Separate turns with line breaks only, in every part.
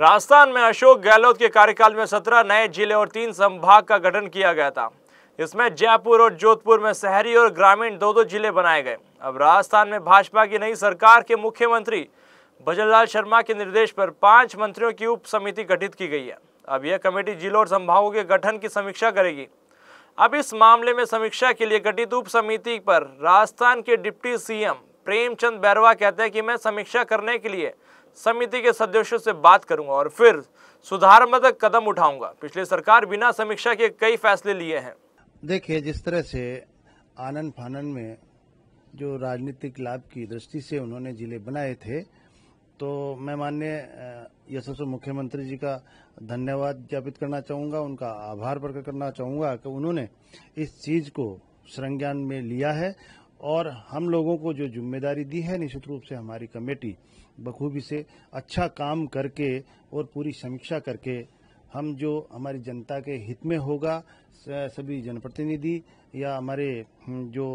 राजस्थान में अशोक गहलोत के कार्यकाल में सत्रह नए जिले और तीन संभाग का गठन किया गया था इसमें जयपुर और जोधपुर में शहरी और ग्रामीण दो दो जिले बनाए गए अब राजस्थान में भाजपा की नई सरकार के मुख्यमंत्री भजनलाल शर्मा के निर्देश पर पांच मंत्रियों की उप समिति गठित की गई है अब यह कमेटी जिलों और संभागों के गठन की समीक्षा करेगी अब इस मामले में समीक्षा के लिए गठित उप समिति पर राजस्थान के डिप्टी सीएम प्रेमचंद बैरवा कहते हैं कि मैं समीक्षा करने के लिए समिति के सदस्यों से बात करूंगा और फिर सुधार में कदम उठाऊंगा पिछली सरकार बिना समीक्षा के कई फैसले लिए हैं
देखिए जिस तरह से आनन फानन में जो राजनीतिक लाभ की दृष्टि से उन्होंने जिले बनाए थे तो मैं मान्य यशस्व मुख्यमंत्री जी का धन्यवाद ज्ञापित करना चाहूँगा उनका आभार प्रकट करना चाहूँगा कि उन्होंने इस चीज को संज्ञान में लिया है और हम लोगों को जो जिम्मेदारी दी है निश्चित रूप से हमारी कमेटी बखूबी से अच्छा काम करके और पूरी समीक्षा करके हम जो हमारी जनता के हित में होगा सभी जनप्रतिनिधि या हमारे हम्म, जो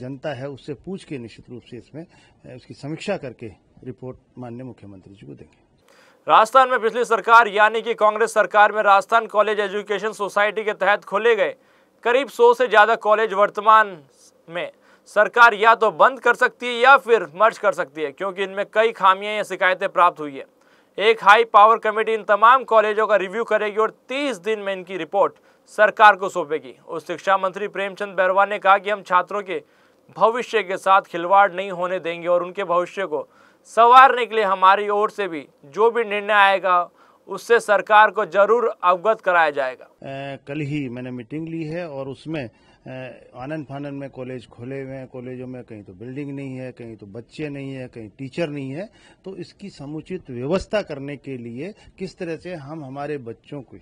जनता है उससे पूछ के निश्चित रूप से इसमें उसकी समीक्षा करके रिपोर्ट माननीय मुख्यमंत्री जी को देंगे
राजस्थान में पिछली सरकार यानी कि कांग्रेस सरकार में राजस्थान कॉलेज एजुकेशन सोसाइटी के तहत खोले गए करीब 100 से ज़्यादा कॉलेज वर्तमान में सरकार या तो बंद कर सकती है या फिर मर्ज कर सकती है क्योंकि इनमें कई खामियां या शिकायतें प्राप्त हुई है एक हाई पावर कमेटी इन तमाम कॉलेजों का रिव्यू करेगी और 30 दिन में इनकी रिपोर्ट सरकार को सौंपेगी और शिक्षा मंत्री प्रेमचंद बैरवा ने कहा कि हम छात्रों के भविष्य के साथ खिलवाड़ नहीं होने देंगे और उनके भविष्य को संवारने के लिए हमारी ओर से भी जो भी निर्णय आएगा उससे सरकार को जरूर अवगत कराया जाएगा
कल ही मैंने मीटिंग ली है और उसमें आनंद फानन में कॉलेज खोले हुए हैं कॉलेजों में कहीं तो बिल्डिंग नहीं है कहीं तो बच्चे नहीं है कहीं टीचर नहीं है तो इसकी समुचित व्यवस्था करने के लिए किस तरह से हम हमारे बच्चों को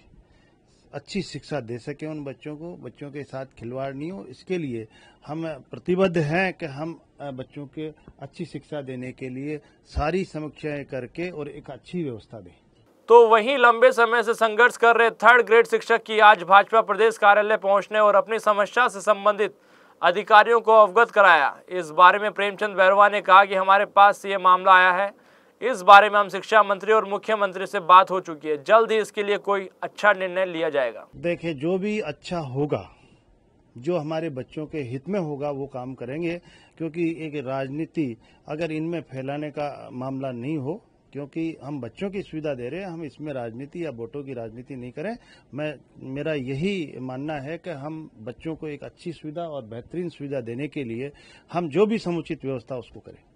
अच्छी शिक्षा दे सकें उन बच्चों को बच्चों के साथ खिलवाड़ नहीं हो इसके लिए हम प्रतिबद्ध हैं कि हम बच्चों के अच्छी शिक्षा देने के लिए सारी समीक्षाएं करके और एक अच्छी व्यवस्था दें
तो वहीं लंबे समय से संघर्ष कर रहे थर्ड ग्रेड शिक्षक की आज भाजपा प्रदेश कार्यालय पहुंचने और अपनी समस्या से संबंधित अधिकारियों को अवगत कराया इस बारे में प्रेमचंद बैरवा ने कहा कि हमारे पास ये मामला आया है इस बारे में हम शिक्षा मंत्री और मुख्यमंत्री से बात हो चुकी है जल्द ही इसके लिए कोई अच्छा निर्णय लिया जाएगा
देखिए जो भी अच्छा होगा जो हमारे बच्चों के हित में होगा वो काम करेंगे क्योंकि एक राजनीति अगर इनमें फैलाने का मामला नहीं हो क्योंकि हम बच्चों की सुविधा दे रहे हैं हम इसमें राजनीति या वोटों की राजनीति नहीं करें मैं मेरा यही मानना है कि हम बच्चों को एक अच्छी सुविधा और बेहतरीन सुविधा देने के लिए हम जो भी समुचित व्यवस्था उसको करें